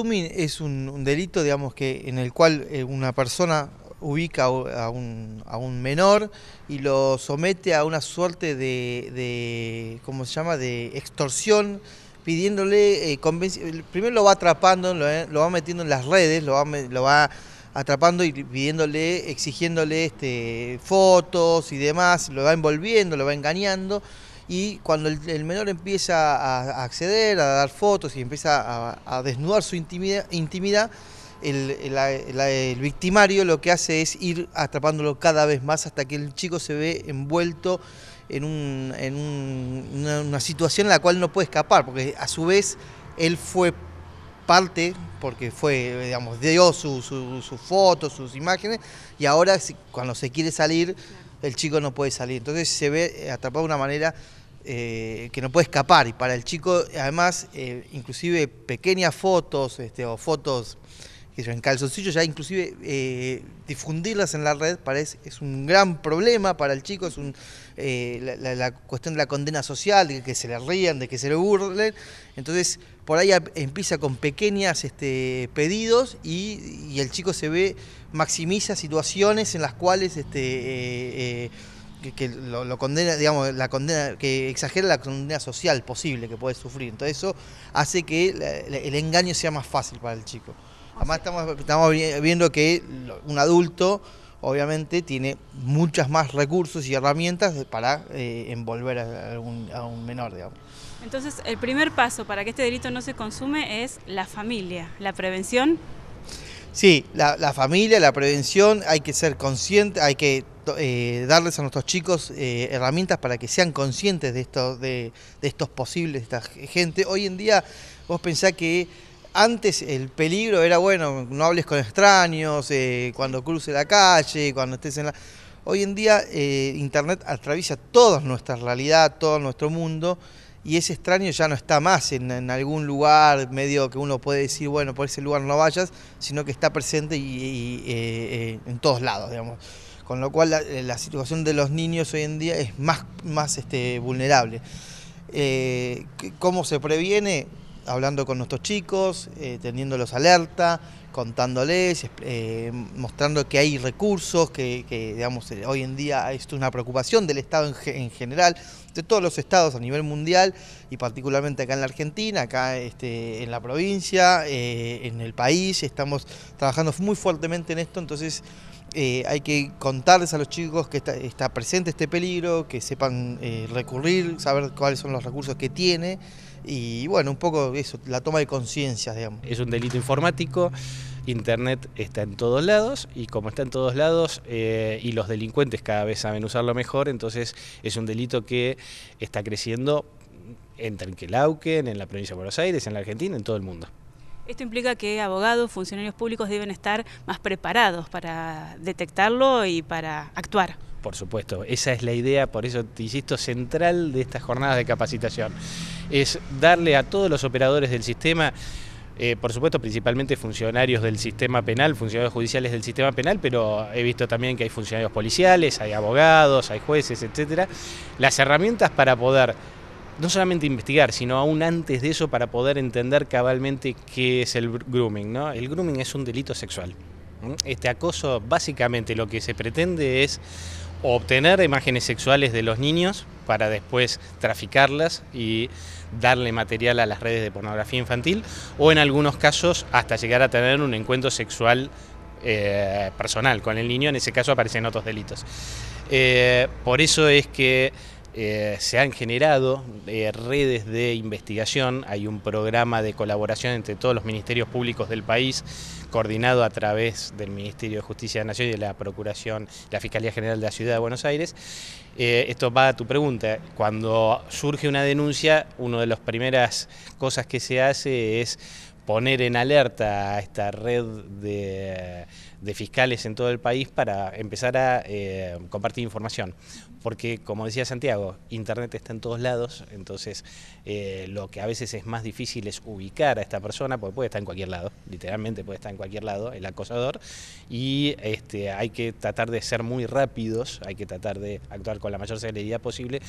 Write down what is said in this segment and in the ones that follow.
Zooming es un, delito, digamos, que en el cual eh, una persona ubica a un, menor y lo somete a una suerte de, de se llama?, de extorsión, pidiéndole, eh, primero lo va atrapando, eh, lo, va metiendo en las redes, lo va, lo va atrapando y pidiéndole, exigiéndole este, fotos y demás, lo va envolviendo, lo va engañando y cuando el, menor empieza a, acceder, a dar fotos y empieza a, desnudar su intimidad, intimidad el, victimario lo que hace es ir atrapándolo cada vez más hasta que el chico se ve envuelto en, una, situación en la cual no puede escapar, porque a su vez él fue parte, porque fue, digamos, dio sus fotos, sus imágenes, y ahora cuando se quiere salir, el chico no puede salir. Entonces se ve atrapado de una manera eh, que no puede escapar. Y para el chico, además, eh, inclusive pequeñas fotos este, o fotos que en calzoncillos, ya inclusive eh, difundirlas en la red parece, es un gran problema para el chico, es un, la, cuestión de la condena social, de que se le rían, de que se le burlen. Entonces, por ahí empieza con pequeñas este, pedidos y, el chico se ve, maximiza situaciones en las cuales... Este, que, lo, condena, digamos, la condena, que exagera la condena social posible que puede sufrir. Entonces eso hace que el engaño sea más fácil para el chico. Además estamos, estamos viendo que un adulto obviamente tiene muchas más recursos y herramientas para eh, envolver a un, menor, digamos. Entonces, el primer paso para que este delito no se consume es la familia, la prevención. Sí, la, la familia, la prevención, hay que ser consciente, hay que eh, darles a nuestros chicos eh, herramientas para que sean conscientes de, esto, de, estos posibles, de esta gente. Hoy en día vos pensás que antes el peligro era, bueno, no hables con extraños, eh, cuando cruces la calle, cuando estés en la... Hoy en día eh, Internet atraviesa toda nuestra realidad, todo nuestro mundo, y ese extraño ya no está más en, algún lugar medio que uno puede decir, bueno, por ese lugar no vayas, sino que está presente y, en todos lados, digamos con lo cual eh, la, situación de los niños hoy en día es más, más este, vulnerable. Eh, ¿Cómo se previene? Hablando con nuestros chicos, eh, teniéndolos alerta, contándoles, mostrando que hay recursos, que, digamos, hoy en día esto es una preocupación del Estado en, general, de todos los estados a nivel mundial y particularmente acá en la Argentina, acá este, en la provincia, en el país, estamos trabajando muy fuertemente en esto, entonces eh, hay que contarles a los chicos que está, presente este peligro, que sepan eh, recurrir, saber cuáles son los recursos que tiene y bueno, un poco eso, la toma de conciencia, digamos. Es un delito informático, Internet está en todos lados y como está en todos lados eh, y los delincuentes cada vez saben usarlo mejor, entonces es un delito que está creciendo en Trenquelauquen, en la provincia de Buenos Aires, en la Argentina, en todo el mundo. Esto implica que abogados, funcionarios públicos deben estar más preparados para detectarlo y para actuar. Por supuesto, esa es la idea, por eso te insisto, central de estas jornadas de capacitación. Es darle a todos los operadores del sistema eh, por supuesto, principalmente funcionarios del sistema penal, funcionarios judiciales del sistema penal, pero he visto también que hay funcionarios policiales, hay abogados, hay jueces, etcétera, las herramientas para poder no solamente investigar, sino aún antes de eso para poder entender cabalmente qué es el grooming. ¿no? El grooming es un delito sexual. Este acoso básicamente lo que se pretende es obtener imágenes sexuales de los niños para después traficarlas y darle material a las redes de pornografía infantil o en algunos casos hasta llegar a tener un encuentro sexual eh, personal con el niño, en ese caso aparecen otros delitos. Eh, por eso es que eh, se han generado eh, redes de investigación, hay un programa de colaboración entre todos los ministerios públicos del país, coordinado a través del Ministerio de Justicia de la Nación y de la Procuración, la Fiscalía General de la Ciudad de Buenos Aires. Eh, esto va a tu pregunta, cuando surge una denuncia, una de las primeras cosas que se hace es poner en alerta a esta red de, fiscales en todo el país para empezar a eh, compartir información. Porque, como decía Santiago, Internet está en todos lados, entonces eh, lo que a veces es más difícil es ubicar a esta persona, porque puede estar en cualquier lado, literalmente puede estar en cualquier lado, el acosador, y este, hay que tratar de ser muy rápidos, hay que tratar de actuar con la mayor celeridad posible,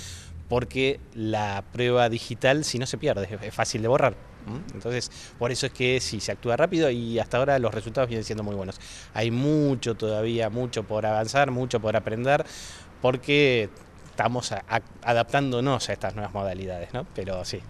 porque la prueba digital, si no se pierde, es fácil de borrar. Entonces, por eso es que si se actúa rápido y hasta ahora los resultados vienen siendo muy buenos. Hay mucho todavía, mucho por avanzar, mucho por aprender, porque estamos adaptándonos a estas nuevas modalidades, ¿no? Pero sí,